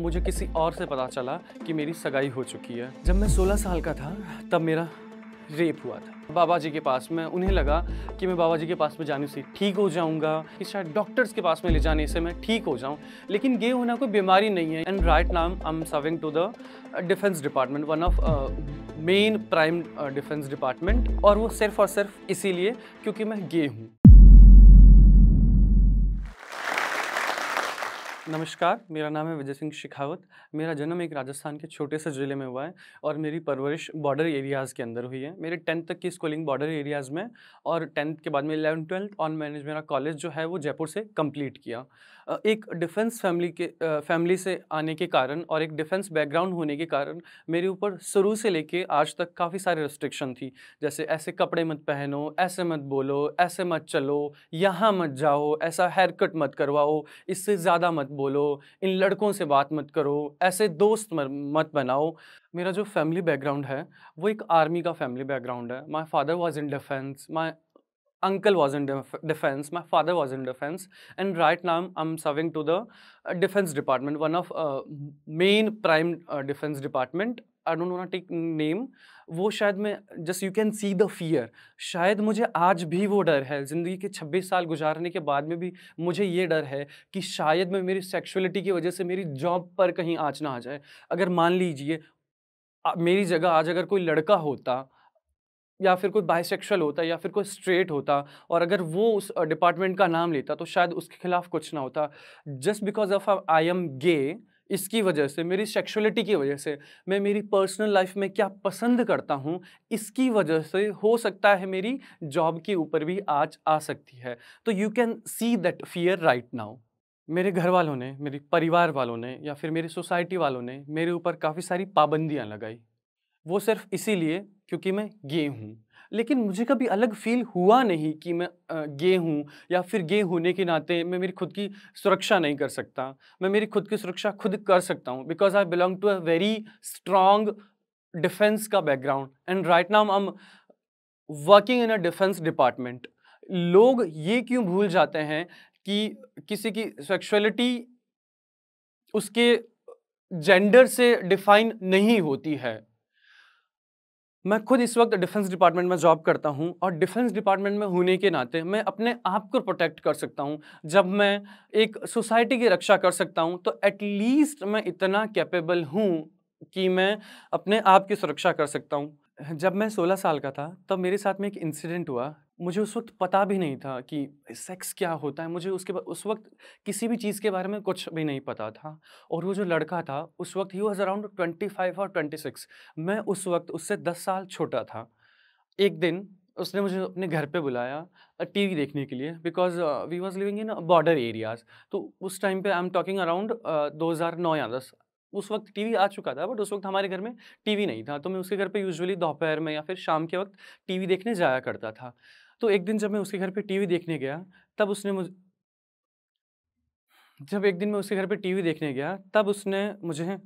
मुझे किसी और से पता चला कि मेरी सगाई हो चुकी है जब मैं 16 साल का था तब मेरा रेप हुआ था बाबा जी के पास मैं उन्हें लगा कि मैं बाबा जी के पास में जाने से ठीक हो जाऊंगा कि शायद डॉक्टर्स के पास में ले जाने से मैं ठीक हो जाऊं लेकिन ये होना कोई बीमारी नहीं है and right now I am serving to the defence department one of main prime defence department और वो सिर्फ और सिर्फ इसीलिए क्योंकि मैं गे हूँ नमस्कार मेरा नाम है विजय सिंह शिखावत मेरा जन्म एक राजस्थान के छोटे से ज़िले में हुआ है और मेरी परवरिश बॉर्डर एरियाज़ के अंदर हुई है मेरे टेंथ तक की स्कूलिंग बॉर्डर एरियाज़ में और टेंथ के बाद में इलेवन ट्वेल्थ ऑन मैंने मेरा कॉलेज जो है वो जयपुर से कंप्लीट किया एक डिफेंस फैमिली के फैमिली से आने के कारण और एक डिफेंस बैकग्राउंड होने के कारण मेरे ऊपर शुरू से लेके आज तक काफ़ी सारे रिस्ट्रिक्शन थी जैसे ऐसे कपड़े मत पहनो ऐसे मत बोलो ऐसे मत चलो यहाँ मत जाओ ऐसा हेयर कट मत करवाओ इससे ज़्यादा मत बोलो इन लड़कों से बात मत करो ऐसे दोस्त मत बनाओ मेरा जो फैमिली बैकग्राउंड है वो एक आर्मी का फैमिली बैकग्राउंड है my father was in defence my uncle was in defence my father was in defence and right now I am serving to the defence department one of main prime defence department I don't want take name वो शायद मैं just you can see the fear शायद मुझे आज भी वो डर है ज़िंदगी के 26 साल गुजारने के बाद में भी मुझे ये डर है कि शायद मैं मेरी सेक्सुअलिटी की वजह से मेरी जॉब पर कहीं आँच ना आ जाए अगर मान लीजिए मेरी जगह आज अगर कोई लड़का होता या फिर कोई बाइसेक्शुअल होता या फिर कोई स्ट्रेट होता और अगर वो उस डिपार्टमेंट का नाम लेता तो शायद उसके खिलाफ कुछ ना होता just because of I am gay इसकी वजह से मेरी सेक्सुअलिटी की वजह से मैं मेरी पर्सनल लाइफ में क्या पसंद करता हूँ इसकी वजह से हो सकता है मेरी जॉब के ऊपर भी आज आ सकती है तो you can see that fear right now मेरे घर वालों ने मेरे परिवार वालों ने या फिर मेरी सोसाइटी वालों ने मेरे ऊपर काफ़ी सारी पाबंदियाँ लगाई वो सिर्फ इसीलिए क्योंकि मैं गे हूँ लेकिन मुझे कभी अलग फील हुआ नहीं कि मैं गे हूँ या फिर गे होने के नाते मैं मेरी खुद की सुरक्षा नहीं कर सकता मैं मेरी खुद की सुरक्षा खुद कर सकता हूँ because I belong to a very strong defence का background and right now I am working in a defence department लोग ये क्यों भूल जाते हैं कि किसी की सेक्सुअलिटी उसके जेंडर से डिफाइन नहीं होती है मैं खुद इस वक्त डिफेंस डिपार्टमेंट में जॉब करता हूं और डिफेंस डिपार्टमेंट में होने के नाते मैं अपने आप को प्रोटेक्ट कर सकता हूं जब मैं एक सोसाइटी की रक्षा कर सकता हूं तो एटलीस्ट मैं इतना कैपेबल हूं कि मैं अपने आप की सुरक्षा कर सकता हूं जब मैं 16 साल का था तब तो मेरे साथ में एक इंसिडेंट हुआ मुझे उस वक्त पता भी नहीं था कि सेक्स क्या होता है मुझे उसके उस वक्त किसी भी चीज़ के बारे में कुछ भी नहीं पता था और वो जो लड़का था उस वक्त he was around twenty five और ट्वेंटी सिक्स मैं उस वक्त उससे दस साल छोटा था एक दिन उसने मुझे अपने घर पे बुलाया टी वी देखने के लिए because we was living in border areas तो उस टाइम पे आई एम टॉकिंग अराउंड दो हज़ार नौ या दस उस वक्त टीवी आ चुका था बट उस वक्त हमारे घर में टीवी नहीं था तो मैं उसके घर पे यूजुअली दोपहर में या फिर शाम के वक्त टीवी देखने जाया करता था तो एक दिन जब मैं उसके घर पे टीवी देखने गया तब उसने मुझे जब एक दिन मैं उसके घर पे टीवी देखने गया तब उसने मुझे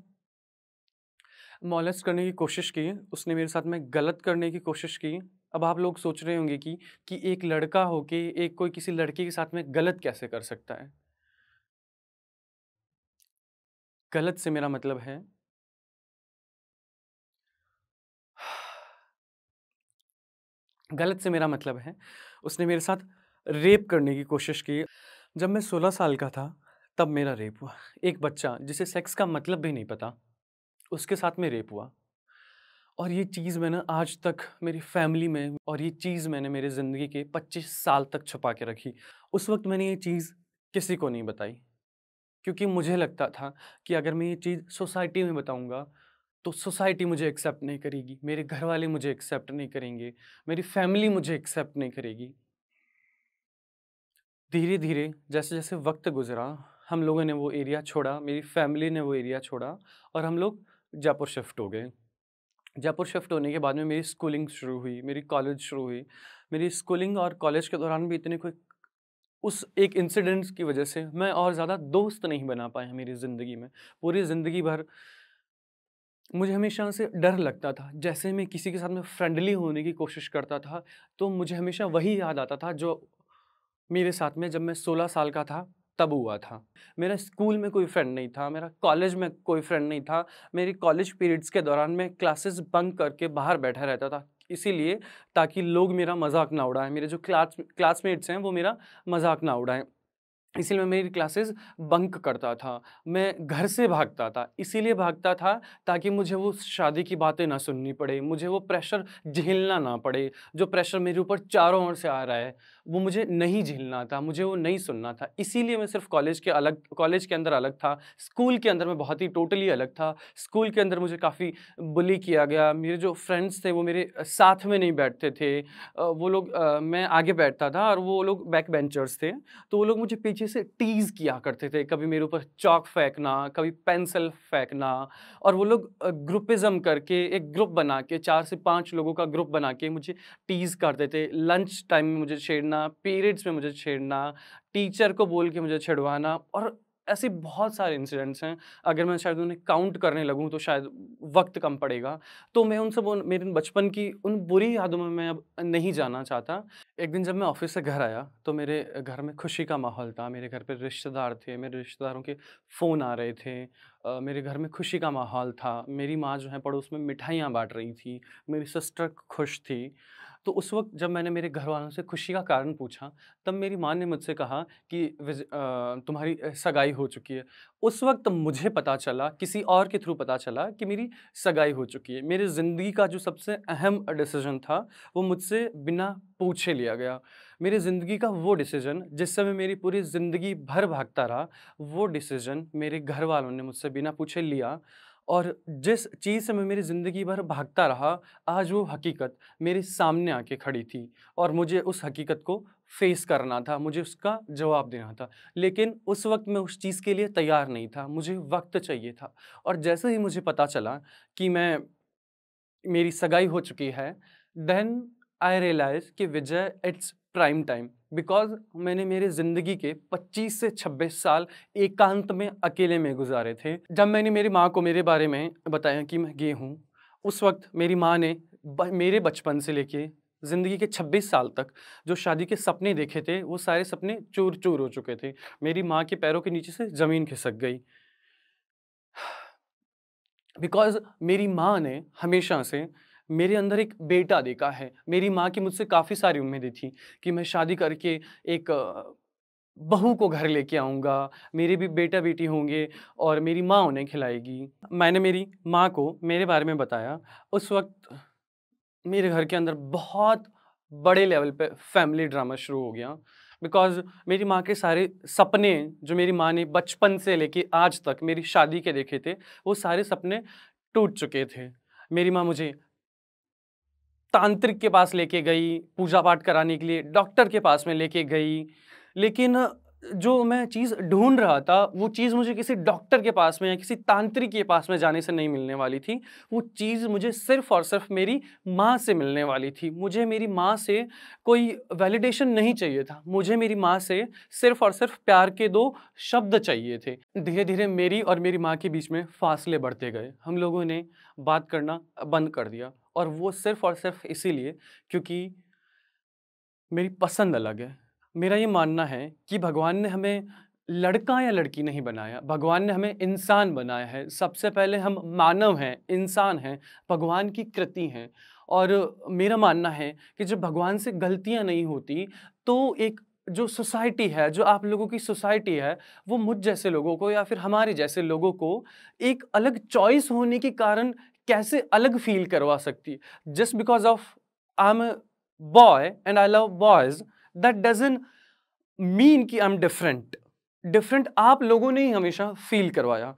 मॉलेस्ट करने की कोशिश की उसने मेरे साथ में गलत करने की कोशिश की अब आप लोग सोच रहे होंगे कि कि एक लड़का हो के एक कोई किसी लड़की के साथ में गलत कैसे कर सकता है गलत से मेरा मतलब है गलत से मेरा मतलब है उसने मेरे साथ रेप करने की कोशिश की जब मैं 16 साल का था तब मेरा रेप हुआ एक बच्चा जिसे सेक्स का मतलब भी नहीं पता उसके साथ में रेप हुआ और ये चीज़ मैंने आज तक मेरी फैमिली में और ये चीज़ मैंने मेरे ज़िंदगी के 25 साल तक छुपा के रखी उस वक्त मैंने ये चीज़ किसी को नहीं बताई क्योंकि मुझे लगता था कि अगर मैं ये चीज़ सोसाइटी में बताऊंगा तो सोसाइटी मुझे एक्सेप्ट नहीं करेगी मेरे घर वाले मुझे एक्सेप्ट नहीं करेंगे मेरी फैमिली मुझे एक्सेप्ट नहीं करेगी धीरे धीरे जैसे जैसे वक्त गुजरा हम लोगों ने वो एरिया छोड़ा मेरी फैमिली ने वो एरिया छोड़ा और हम लोग जयपुर शिफ्ट हो गए जयपुर शिफ्ट होने के बाद में मेरी स्कूलिंग शुरू हुई मेरी कॉलेज शुरू हुई मेरी स्कूलिंग और कॉलेज के दौरान भी इतने कोई उस एक इंसिडेंट की वजह से मैं और ज़्यादा दोस्त नहीं बना पाया मेरी ज़िंदगी में पूरी ज़िंदगी भर मुझे हमेशा से डर लगता था जैसे मैं किसी के साथ में फ्रेंडली होने की कोशिश करता था तो मुझे हमेशा वही याद आता था जो मेरे साथ में जब मैं 16 साल का था तब हुआ था मेरा स्कूल में कोई फ्रेंड नहीं था मेरा कॉलेज में कोई फ्रेंड नहीं था मेरी कॉलेज पीरियड्स के दौरान मैं क्लासेस बंक करके बाहर बैठा रहता था इसीलिए ताकि लोग मेरा मजाक ना उड़ाएं मेरे जो क्लास क्लासमेट्स हैं वो मेरा मजाक ना उड़ाएं इसीलिए मैं मेरी क्लासेस बंक करता था मैं घर से भागता था इसीलिए भागता था ताकि मुझे वो शादी की बातें ना सुननी पड़े मुझे वो प्रेशर झेलना ना पड़े जो प्रेशर मेरे ऊपर चारों ओर से आ रहा है वो मुझे नहीं झेलना था मुझे वो नहीं सुनना था इसीलिए मैं सिर्फ कॉलेज के अलग कॉलेज के अंदर अलग था स्कूल के अंदर मैं बहुत ही टोटली अलग था स्कूल के अंदर मुझे काफ़ी बुली किया गया मेरे जो फ्रेंड्स थे वो मेरे साथ में नहीं बैठते थे वो लोग मैं आगे बैठता था और वो लोग बैक बेंचर्स थे तो वो लोग मुझे पीछे से टीज़ किया करते थे कभी मेरे ऊपर चौक फेंकना कभी पेंसिल फेंकना और वो लोग ग्रुपिज़म करके एक ग्रुप बना के चार से पाँच लोगों का ग्रुप बना के मुझे टीज़ करते थे लंच टाइम में मुझे छेड़ना छेड़ना पीरियड्स में मुझे छेड़ना टीचर को बोल के मुझे छिड़वाना और ऐसे बहुत सारे इंसिडेंट्स हैं अगर मैं शायद उन्हें काउंट करने लगूँ तो शायद वक्त कम पड़ेगा तो मैं उन सब उन मेरे बचपन की उन बुरी यादों में मैं अब नहीं जाना चाहता एक दिन जब मैं ऑफिस से घर आया तो मेरे घर में खुशी का माहौल था मेरे घर पर रिश्तेदार थे मेरे रिश्तेदारों के फ़ोन आ रहे थे मेरे घर में खुशी का माहौल था मेरी माँ जो है पड़ोस में मिठाइयाँ बांट रही थी मेरी सिस्टर खुश थी तो उस वक्त जब मैंने मेरे घर वालों से खुशी का कारण पूछा तब मेरी माँ ने मुझसे कहा कि तुम्हारी सगाई हो चुकी है उस वक्त मुझे पता चला किसी और के थ्रू पता चला कि मेरी सगाई हो चुकी है मेरे ज़िंदगी का जो सबसे अहम डिसीजन था वो मुझसे बिना पूछे लिया गया मेरी ज़िंदगी का वो डिसीजन जिससे मैं मेरी पूरी ज़िंदगी भर भागता रहा वो डिसीजन मेरे घर वालों ने मुझसे बिना पूछे लिया और जिस चीज़ से मैं मेरी ज़िंदगी भर भागता रहा आज वो हकीकत मेरे सामने आके खड़ी थी और मुझे उस हकीकत को फेस करना था मुझे उसका जवाब देना था लेकिन उस वक्त मैं उस चीज़ के लिए तैयार नहीं था मुझे वक्त चाहिए था और जैसे ही मुझे पता चला कि मैं मेरी सगाई हो चुकी है देन आई रियलाइज़ कि Vijay it's prime time because मैंने मेरे ज़िंदगी के 25 से 26 साल एकांत में अकेले में गुजारे थे जब मैंने मेरी माँ को मेरे बारे में बताया कि मैं गे हूँ उस वक्त मेरी माँ ने मेरे बचपन से लेके ज़िंदगी के 26 साल तक जो शादी के सपने देखे थे वो सारे सपने चूर चूर हो चुके थे मेरी माँ के पैरों के नीचे से ज़मीन खिसक गई बिकॉज़ मेरी माँ ने हमेशा से मेरे अंदर एक बेटा देखा है मेरी माँ की मुझसे काफ़ी सारी उम्मीदें थी कि मैं शादी करके एक बहू को घर लेके आऊँगा मेरे भी बेटा बेटी होंगे और मेरी माँ उन्हें खिलाएगी मैंने मेरी माँ को मेरे बारे में बताया उस वक्त मेरे घर के अंदर बहुत बड़े लेवल पे फैमिली ड्रामा शुरू हो गया बिकॉज मेरी माँ के सारे सपने जो मेरी माँ ने बचपन से लेके आज तक मेरी शादी के देखे थे वो सारे सपने टूट चुके थे मेरी माँ मुझे तांत्रिक के पास लेके गई पूजा पाठ कराने के लिए डॉक्टर के पास में लेके गई लेकिन जो मैं चीज़ ढूंढ रहा था वो चीज़ मुझे किसी डॉक्टर के पास में या किसी तांत्रिक के पास में जाने से नहीं मिलने वाली थी वो चीज़ मुझे सिर्फ़ और सिर्फ मेरी माँ से मिलने वाली थी मुझे मेरी माँ से कोई वैलिडेशन नहीं चाहिए था मुझे मेरी माँ से सिर्फ़ और सिर्फ प्यार के दो शब्द चाहिए थे धीरे धीरे मेरी और मेरी माँ के बीच में फासले बढ़ते गए हम लोगों ने बात करना बंद कर दिया और वो सिर्फ और सिर्फ इसीलिए क्योंकि मेरी पसंद अलग है मेरा ये मानना है कि भगवान ने हमें लड़का या लड़की नहीं बनाया भगवान ने हमें इंसान बनाया है सबसे पहले हम मानव हैं इंसान हैं भगवान की कृति हैं और मेरा मानना है कि जब भगवान से गलतियां नहीं होती तो एक जो सोसाइटी है जो आप लोगों की सोसाइटी है वो मुझ जैसे लोगों को या फिर हमारे जैसे लोगों को एक अलग चॉइस होने के कारण कैसे अलग फील करवा सकती है just because of I am boy and I love boys that doesn't mean कि आई एम डिफरेंट डिफरेंट आप लोगों ने ही हमेशा फील करवाया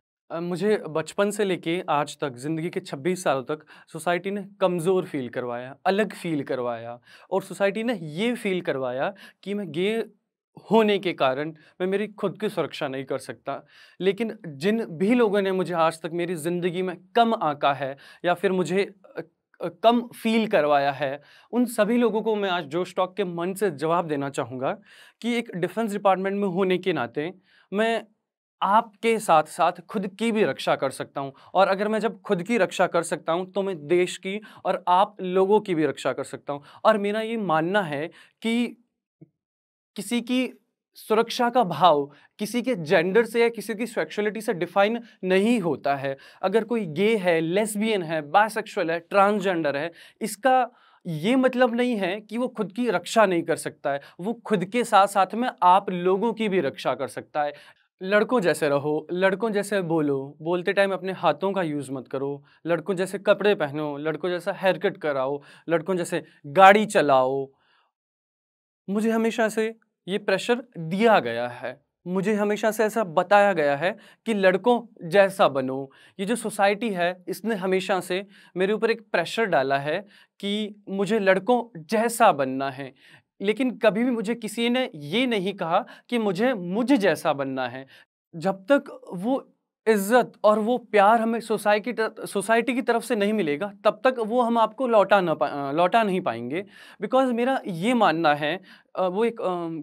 मुझे बचपन से लेके आज तक ज़िंदगी के 26 सालों तक सोसाइटी ने कमज़ोर फील करवाया अलग फील करवाया और सोसाइटी ने ये फील करवाया कि मैं गे होने के कारण मैं मेरी खुद की सुरक्षा नहीं कर सकता लेकिन जिन भी लोगों ने मुझे आज तक मेरी ज़िंदगी में कम आका है या फिर मुझे कम फील करवाया है उन सभी लोगों को मैं आज जो स्टॉक के मन से जवाब देना चाहूँगा कि एक डिफेंस डिपार्टमेंट में होने के नाते मैं आपके साथ साथ खुद की भी रक्षा कर सकता हूँ और अगर मैं जब खुद की रक्षा कर सकता हूँ तो मैं देश की और आप लोगों की भी रक्षा कर सकता हूँ और मेरा ये मानना है कि किसी की सुरक्षा का भाव किसी के जेंडर से या किसी की सेक्सुअलिटी से डिफाइन नहीं होता है अगर कोई गे है लेस्बियन है बायसेक्सुअल है ट्रांसजेंडर है इसका ये मतलब नहीं है कि वो खुद की रक्षा नहीं कर सकता है वो खुद के साथ साथ में आप लोगों की भी रक्षा कर सकता है लड़कों जैसे रहो लड़कों जैसे बोलो बोलते टाइम अपने हाथों का यूज़ मत करो लड़कों जैसे कपड़े पहनो लड़कों जैसा हेयर कट कराओ लड़कों जैसे गाड़ी चलाओ मुझे हमेशा से ये प्रेशर दिया गया है मुझे हमेशा से ऐसा बताया गया है कि लड़कों जैसा बनो ये जो सोसाइटी है इसने हमेशा से मेरे ऊपर एक प्रेशर डाला है कि मुझे लड़कों जैसा बनना है लेकिन कभी भी मुझे किसी ने ये नहीं कहा कि मुझे मुझ जैसा बनना है जब तक वो इज्जत और वो प्यार हमें सोसाइटी सोसाइटी की तरफ से नहीं मिलेगा तब तक वो हम आपको लौटा ना पा लौटा नहीं पाएंगे बिकॉज मेरा ये मानना है वो एक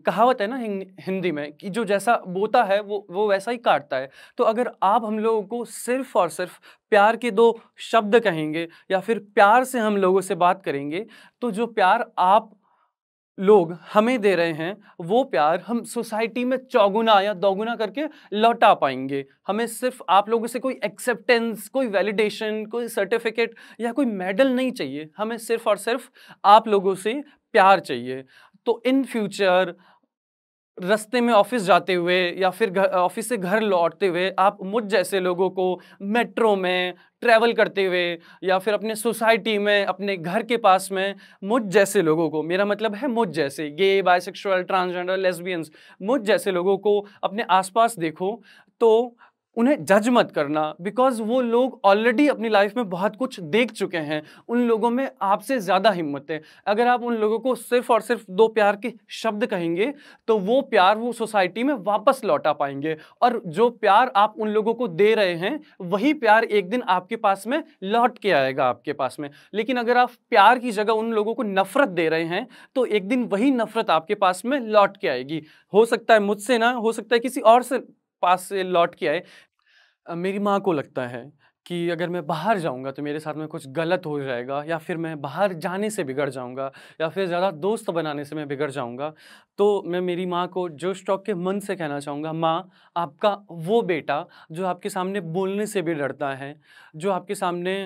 कहावत है ना हिंदी में कि जो जैसा बोता है वो वो वैसा ही काटता है तो अगर आप हम लोगों को सिर्फ और सिर्फ प्यार के दो शब्द कहेंगे या फिर प्यार से हम लोगों से बात करेंगे तो जो प्यार आप लोग हमें दे रहे हैं वो प्यार हम सोसाइटी में चौगुना या दोगुना करके लौटा पाएंगे हमें सिर्फ आप लोगों से कोई एक्सेप्टेंस कोई वैलिडेशन कोई सर्टिफिकेट या कोई मेडल नहीं चाहिए हमें सिर्फ और सिर्फ आप लोगों से प्यार चाहिए तो इन फ्यूचर रस्ते में ऑफिस जाते हुए या फिर ऑफिस से घर लौटते हुए आप मुझ जैसे लोगों को मेट्रो में ट्रैवल करते हुए या फिर अपने सोसाइटी में अपने घर के पास में मुझ जैसे लोगों को मेरा मतलब है मुझ जैसे गे बाइसेक्सुअल ट्रांसजेंडर लेस्बियंस मुझ जैसे लोगों को अपने आसपास देखो तो उन्हें जज मत करना बिकॉज वो लोग ऑलरेडी अपनी लाइफ में बहुत कुछ देख चुके हैं उन लोगों में आपसे ज़्यादा हिम्मत है अगर आप उन लोगों को सिर्फ और सिर्फ दो प्यार के शब्द कहेंगे तो वो प्यार वो सोसाइटी में वापस लौटा पाएंगे और जो प्यार आप उन लोगों को दे रहे हैं वही प्यार एक दिन आपके पास में लौट के आएगा आपके पास में लेकिन अगर आप प्यार की जगह उन लोगों को नफरत दे रहे हैं तो एक दिन वही नफरत आपके पास में लौट के आएगी हो सकता है मुझसे ना हो सकता है किसी और से पास से लौट के आए मेरी माँ को लगता है कि अगर मैं बाहर जाऊँगा तो मेरे साथ में कुछ गलत हो जाएगा या फिर मैं बाहर जाने से बिगड़ जाऊँगा या फिर ज़्यादा दोस्त बनाने से मैं बिगड़ जाऊँगा तो मैं मेरी माँ को जो स्टॉक के मन से कहना चाहूँगा माँ आपका वो बेटा जो आपके सामने बोलने से भी डरता है जो आपके सामने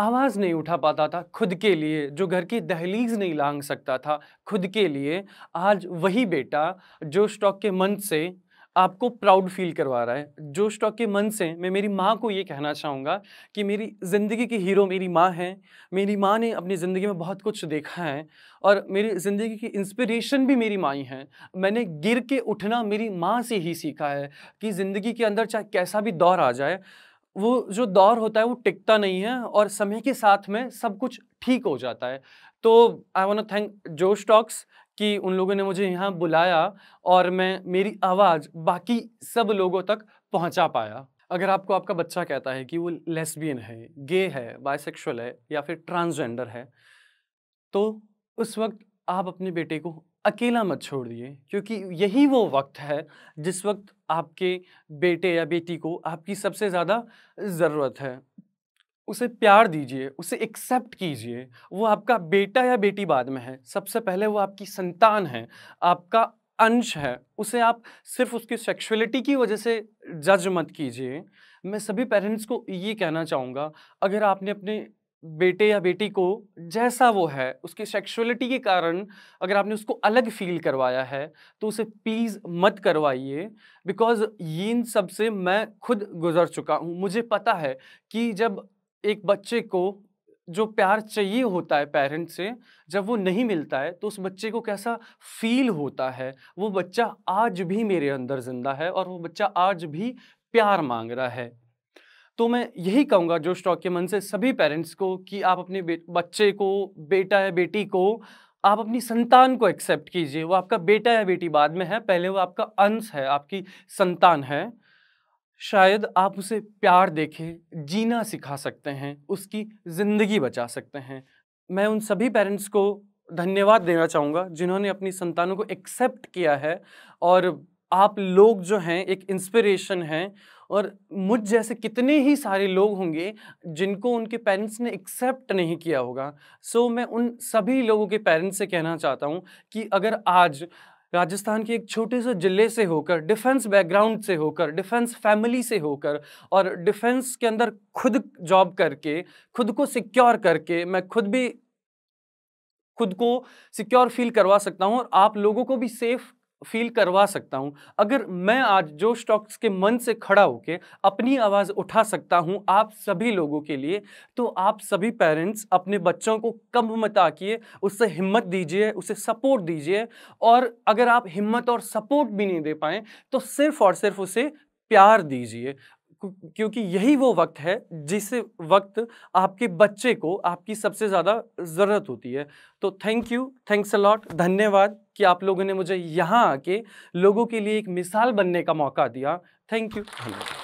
आवाज़ नहीं उठा पाता था खुद के लिए जो घर की दहलीज नहीं लांग सकता था खुद के लिए आज वही बेटा जो स्टॉक के मंच से आपको प्राउड फील करवा रहा है जो स्टॉक के मन से मैं मेरी माँ को ये कहना चाहूँगा कि मेरी ज़िंदगी की हीरो मेरी माँ है मेरी माँ ने अपनी ज़िंदगी में बहुत कुछ देखा है और मेरी ज़िंदगी की इंस्पिरेशन भी मेरी माँ ही है मैंने गिर के उठना मेरी माँ से ही सीखा है कि ज़िंदगी के अंदर चाहे कैसा भी दौर आ जाए वो जो दौर होता है वो टिकता नहीं है और समय के साथ में सब कुछ ठीक हो जाता है तो आई वॉन्ट थैंक जोश स्टॉक्स कि उन लोगों ने मुझे यहाँ बुलाया और मैं मेरी आवाज़ बाकी सब लोगों तक पहुँचा पाया अगर आपको आपका बच्चा कहता है कि वो लेस्बियन है गे है बायसेक्शुअल है या फिर ट्रांसजेंडर है तो उस वक्त आप अपने बेटे को अकेला मत छोड़ दिए क्योंकि यही वो वक्त है जिस वक्त आपके बेटे या बेटी को आपकी सबसे ज़्यादा ज़रूरत है उसे प्यार दीजिए उसे एक्सेप्ट कीजिए वो आपका बेटा या बेटी बाद में है सबसे पहले वो आपकी संतान है आपका अंश है उसे आप सिर्फ उसकी सेक्सुअलिटी की वजह से जज मत कीजिए मैं सभी पेरेंट्स को ये कहना चाहूँगा अगर आपने अपने बेटे या बेटी को जैसा वो है उसकी सेक्सुअलिटी के कारण अगर आपने उसको अलग फील करवाया है तो उसे प्लीज़ मत करवाइए बिकॉज़ ये इन सबसे मैं खुद गुज़र चुका हूँ मुझे पता है कि जब एक बच्चे को जो प्यार चाहिए होता है पेरेंट से जब वो नहीं मिलता है तो उस बच्चे को कैसा फील होता है वो बच्चा आज भी मेरे अंदर ज़िंदा है और वो बच्चा आज भी प्यार मांग रहा है तो मैं यही कहूँगा जो स्टॉक के मन से सभी पेरेंट्स को कि आप अपने बच्चे को बेटा या बेटी को आप अपनी संतान को एक्सेप्ट कीजिए वो आपका बेटा या बेटी बाद में है पहले वो आपका अंश है आपकी संतान है शायद आप उसे प्यार देखें जीना सिखा सकते हैं उसकी ज़िंदगी बचा सकते हैं मैं उन सभी पेरेंट्स को धन्यवाद देना चाहूँगा जिन्होंने अपनी संतानों को एक्सेप्ट किया है और आप लोग जो हैं एक इंस्पिरेशन हैं और मुझ जैसे कितने ही सारे लोग होंगे जिनको उनके पेरेंट्स ने एक्सेप्ट नहीं किया होगा सो so, मैं उन सभी लोगों के पेरेंट्स से कहना चाहता हूँ कि अगर आज राजस्थान के एक छोटे से ज़िले से होकर डिफेंस बैकग्राउंड से होकर डिफेंस फैमिली से होकर और डिफेंस के अंदर खुद जॉब करके खुद को सिक्योर करके मैं खुद भी खुद को सिक्योर फील करवा सकता हूँ और आप लोगों को भी सेफ फील करवा सकता हूँ अगर मैं आज जो स्टॉक्स के मन से खड़ा होकर अपनी आवाज़ उठा सकता हूँ आप सभी लोगों के लिए तो आप सभी पेरेंट्स अपने बच्चों को कम मत आकिए उससे हिम्मत दीजिए उसे सपोर्ट दीजिए और अगर आप हिम्मत और सपोर्ट भी नहीं दे पाएँ तो सिर्फ और सिर्फ उसे प्यार दीजिए क्योंकि यही वो वक्त है जिस वक्त आपके बच्चे को आपकी सबसे ज़्यादा ज़रूरत होती है तो थैंक यू थैंक्स अलॉट धन्यवाद कि आप लोगों ने मुझे यहाँ आके लोगों के लिए एक मिसाल बनने का मौका दिया थैंक यू धन्यवाद